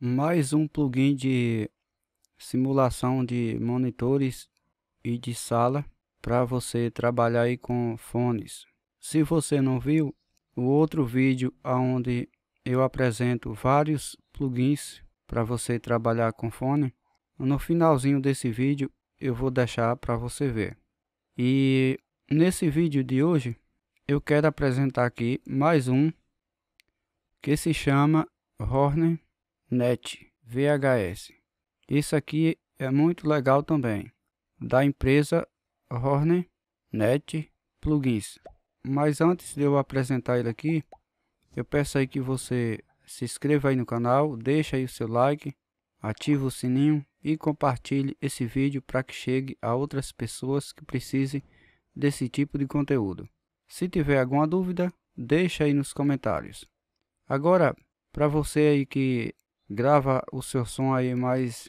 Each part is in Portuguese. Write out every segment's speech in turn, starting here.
mais um plugin de simulação de monitores e de sala para você trabalhar aí com fones. Se você não viu o outro vídeo onde eu apresento vários plugins para você trabalhar com fone, no finalzinho desse vídeo eu vou deixar para você ver. E nesse vídeo de hoje eu quero apresentar aqui mais um que se chama Horner NET VHS. Isso aqui é muito legal também, da empresa Horner Net Plugins. Mas antes de eu apresentar ele aqui, eu peço aí que você se inscreva aí no canal, deixa aí o seu like, ativa o sininho e compartilhe esse vídeo para que chegue a outras pessoas que precisem desse tipo de conteúdo. Se tiver alguma dúvida, deixa aí nos comentários. Agora, para você aí que grava o seu som aí, mas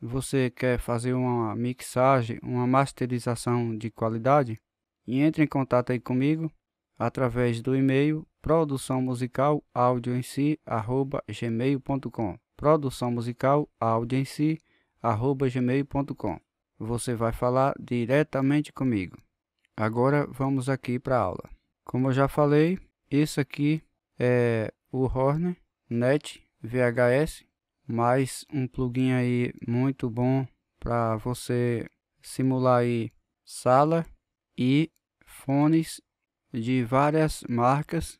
você quer fazer uma mixagem, uma masterização de qualidade, e entre em contato aí comigo através do e-mail produção musical áudio em si, arroba gmail.com produção musical áudio em si, arroba gmail.com você vai falar diretamente comigo agora vamos aqui para aula como eu já falei isso aqui é o Horner Net VHS, mais um plugin aí muito bom para você simular aí sala e fones de várias marcas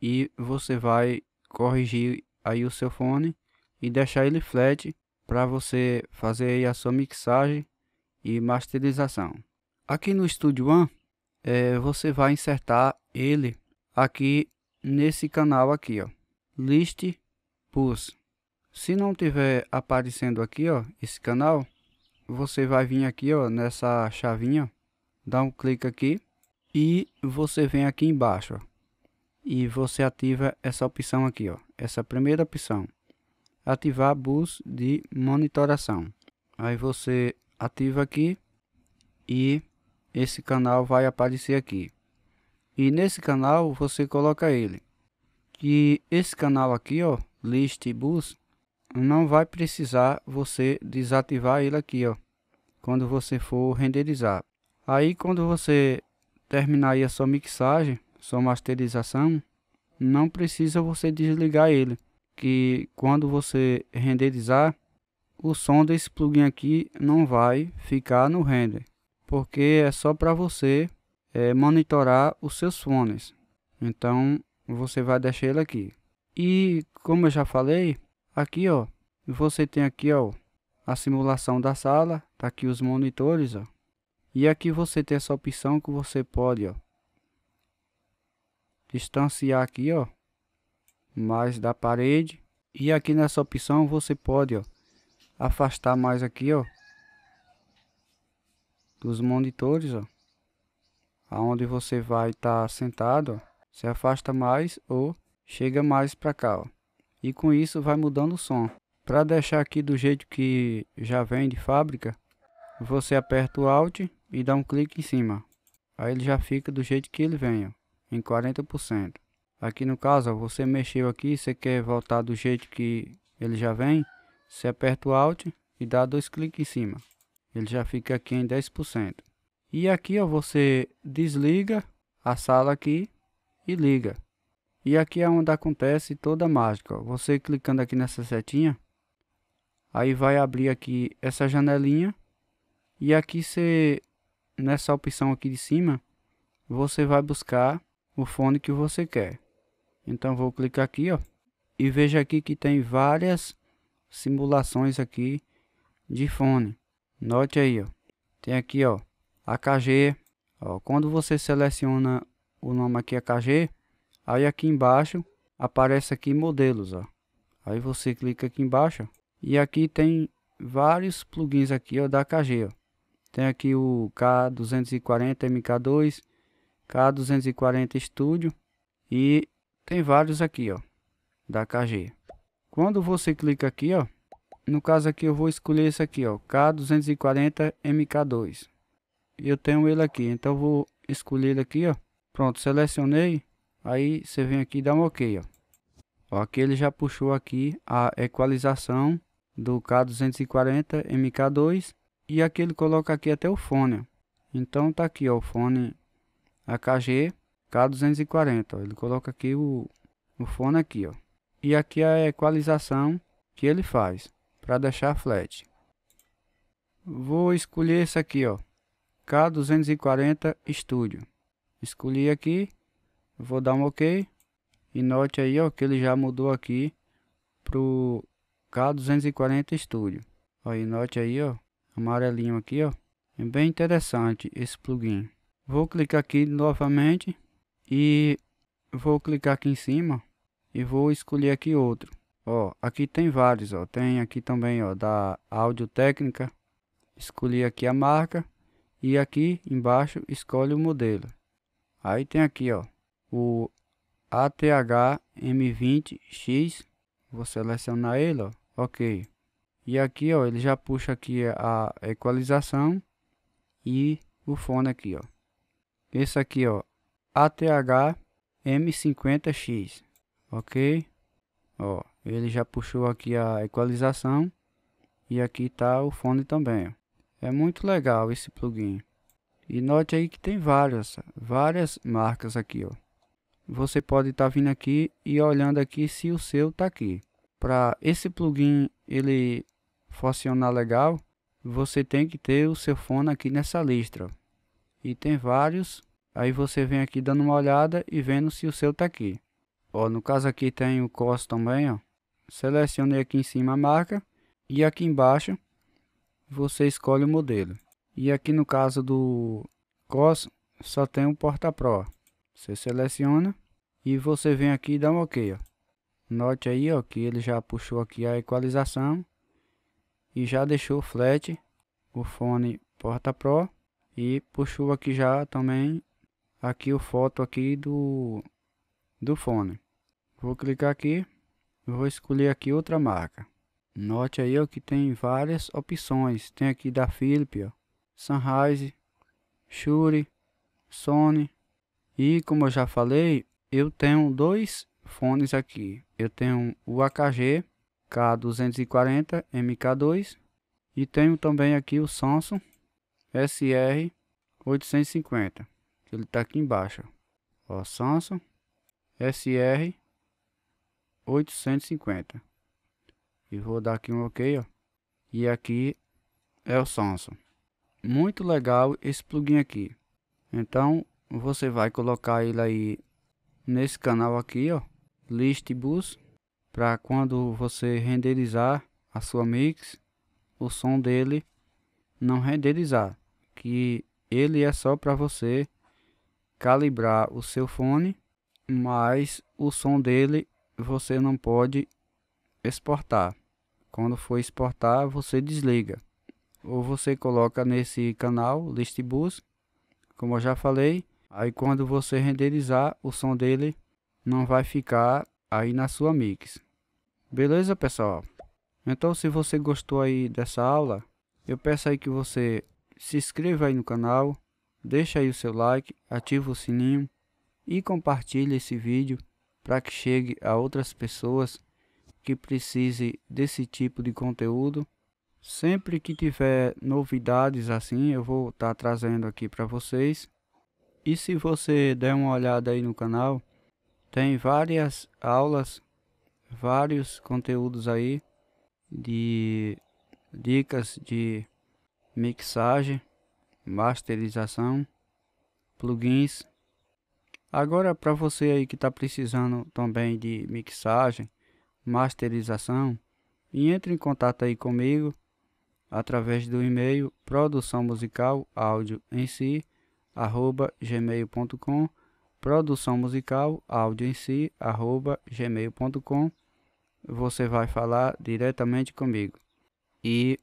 e você vai corrigir aí o seu fone e deixar ele flat para você fazer a sua mixagem e masterização. Aqui no Studio One, é, você vai insertar ele aqui nesse canal aqui, ó, List pulso. Se não tiver aparecendo aqui, ó, esse canal, você vai vir aqui, ó, nessa chavinha, dá um clique aqui e você vem aqui embaixo, ó, e você ativa essa opção aqui, ó, essa primeira opção, ativar bus de monitoração. Aí você ativa aqui e esse canal vai aparecer aqui. E nesse canal você coloca ele. Que esse canal aqui, ó, Bus não vai precisar você desativar ele aqui, ó, quando você for renderizar. Aí quando você terminar a sua mixagem, sua masterização, não precisa você desligar ele, que quando você renderizar, o som desse plugin aqui não vai ficar no render, porque é só para você é, monitorar os seus fones. Então você vai deixar ele aqui. E como eu já falei, aqui ó, você tem aqui ó, a simulação da sala, tá aqui os monitores ó. E aqui você tem essa opção que você pode ó, distanciar aqui ó, mais da parede. E aqui nessa opção você pode ó, afastar mais aqui ó, dos monitores ó aonde você vai estar tá sentado, se afasta mais ou chega mais para cá, ó. E com isso vai mudando o som. Para deixar aqui do jeito que já vem de fábrica, você aperta o Alt e dá um clique em cima. Aí ele já fica do jeito que ele vem, ó, em 40%. Aqui no caso, ó, você mexeu aqui, você quer voltar do jeito que ele já vem, você aperta o Alt e dá dois cliques em cima. Ele já fica aqui em 10%. E aqui ó, você desliga a sala aqui e liga. E aqui é onde acontece toda a mágica. Você clicando aqui nessa setinha, aí vai abrir aqui essa janelinha. E aqui você, nessa opção aqui de cima, você vai buscar o fone que você quer. Então vou clicar aqui, ó. E veja aqui que tem várias simulações aqui de fone. Note aí, ó. Tem aqui, ó, AKG. Ó, quando você seleciona o nome aqui AKG, Aí aqui embaixo aparece aqui modelos, ó. Aí você clica aqui embaixo e aqui tem vários plugins aqui, ó, da KG, ó. Tem aqui o K240 MK2, K240 Studio e tem vários aqui, ó, da KG. Quando você clica aqui, ó, no caso aqui eu vou escolher esse aqui, ó, K240 MK2. Eu tenho ele aqui, então vou escolher ele aqui, ó. Pronto, selecionei Aí você vem aqui e dá um OK, ó. ó. Aqui ele já puxou aqui a equalização do K240 MK2 e aqui ele coloca aqui até o fone. Ó. Então tá aqui ó, o fone AKG K240, ó. ele coloca aqui o, o fone aqui, ó. E aqui a equalização que ele faz para deixar flat. Vou escolher esse aqui, ó, K240 Studio. Escolhi aqui Vou dar um OK. E note aí ó, que ele já mudou aqui pro K240 Studio. aí note aí, ó, amarelinho aqui, ó. É bem interessante esse plugin. Vou clicar aqui novamente e vou clicar aqui em cima e vou escolher aqui outro. Ó, aqui tem vários, ó. Tem aqui também, ó, da Áudio Técnica. Escolhi aqui a marca e aqui embaixo escolhe o modelo. Aí tem aqui, ó, o ATH-M20X, vou selecionar ele, ó, ok. E aqui, ó, ele já puxa aqui a equalização e o fone aqui, ó. Esse aqui, ó, ATH-M50X, ok? Ó, ele já puxou aqui a equalização e aqui tá o fone também, ó. É muito legal esse plugin. E note aí que tem várias, várias marcas aqui, ó você pode estar tá vindo aqui e olhando aqui se o seu está aqui. Para esse plugin ele funcionar legal, você tem que ter o seu fone aqui nessa lista. E tem vários, aí você vem aqui dando uma olhada e vendo se o seu está aqui. Ó, no caso aqui tem o COS também, ó. Selecionei aqui em cima a marca e aqui embaixo você escolhe o modelo. E aqui no caso do COS só tem o Porta Pro. Você seleciona e você vem aqui e dá um OK, ó. Note aí, ó, que ele já puxou aqui a equalização e já deixou flat o fone Porta Pro e puxou aqui já também aqui o foto aqui do do fone. Vou clicar aqui, vou escolher aqui outra marca. Note aí ó, que tem várias opções. Tem aqui da Philips, ó, Sunrise, Shure, Sony, e como eu já falei, eu tenho dois fones aqui. Eu tenho o AKG K240 MK2 e tenho também aqui o Samsung SR 850. Ele está aqui embaixo. Ó, Samsung SR 850. E vou dar aqui um OK, ó. E aqui é o Samsung. Muito legal esse plugin aqui. Então, você vai colocar ele aí nesse canal aqui, ó, list bus, para quando você renderizar a sua mix, o som dele não renderizar, que ele é só para você calibrar o seu fone, mas o som dele você não pode exportar. Quando for exportar, você desliga. Ou você coloca nesse canal Listbus, como eu já falei, Aí quando você renderizar, o som dele não vai ficar aí na sua mix. Beleza, pessoal? Então se você gostou aí dessa aula, eu peço aí que você se inscreva aí no canal, deixa aí o seu like, ativa o sininho e compartilhe esse vídeo para que chegue a outras pessoas que precisem desse tipo de conteúdo. Sempre que tiver novidades assim, eu vou estar tá trazendo aqui para vocês. E se você der uma olhada aí no canal, tem várias aulas, vários conteúdos aí de dicas de mixagem, masterização, plugins. Agora para você aí que está precisando também de mixagem, masterização, entre em contato aí comigo através do e-mail produção musical áudio em si arroba gmail.com, produção musical, áudio em si, arroba gmail.com. Você vai falar diretamente comigo e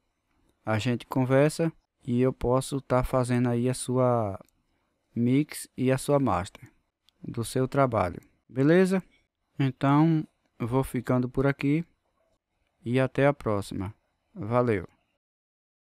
a gente conversa e eu posso estar tá fazendo aí a sua mix e a sua master do seu trabalho. Beleza? Então, vou ficando por aqui e até a próxima. Valeu!